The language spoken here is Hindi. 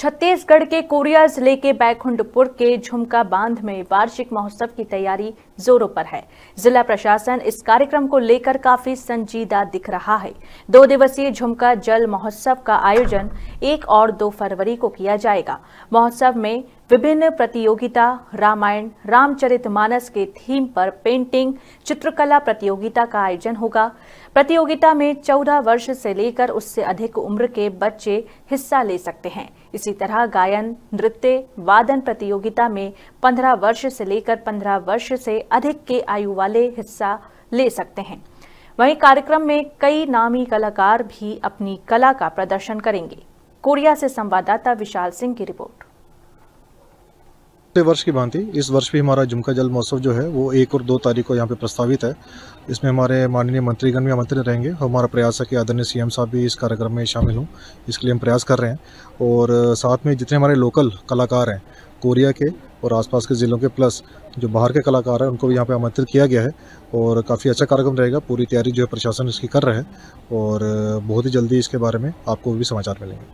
छत्तीसगढ़ के कोरिया जिले के बैकुंठपुर के झुमका बांध में वार्षिक महोत्सव की तैयारी जोरों पर है जिला प्रशासन इस कार्यक्रम को लेकर काफी संजीदा दिख रहा है दो दिवसीय झुमका जल महोत्सव का आयोजन एक और दो फरवरी को किया जाएगा महोत्सव में विभिन्न प्रतियोगिता रामायण रामचरित मानस के थीम पर पेंटिंग चित्रकला प्रतियोगिता का आयोजन होगा प्रतियोगिता में 14 वर्ष से लेकर उससे अधिक उम्र के बच्चे हिस्सा ले सकते हैं इसी तरह गायन नृत्य वादन प्रतियोगिता में 15 वर्ष से लेकर 15 वर्ष से अधिक के आयु वाले हिस्सा ले सकते हैं वहीं कार्यक्रम में कई नामी कलाकार भी अपनी कला का प्रदर्शन करेंगे कोरिया से संवाददाता विशाल सिंह की रिपोर्ट पिछले वर्ष की भांति इस वर्ष भी हमारा झुमका जल महोत्सव जो है वो एक और दो तारीख को यहाँ पे प्रस्तावित है इसमें हमारे माननीय मंत्रीगण भी आमंत्रित रहेंगे हमारा प्रयास है कि आदरणीय सीएम साहब भी इस कार्यक्रम में शामिल हों इसके लिए हम प्रयास कर रहे हैं और साथ में जितने हमारे लोकल कलाकार हैं कोरिया के और आसपास के ज़िलों के प्लस जो बाहर के कलाकार हैं उनको भी यहाँ पे आमंत्रित किया गया है और काफ़ी अच्छा कार्यक्रम रहेगा पूरी तैयारी जो है प्रशासन इसकी कर रहा है और बहुत ही जल्दी इसके बारे में आपको भी समाचार मिलेंगे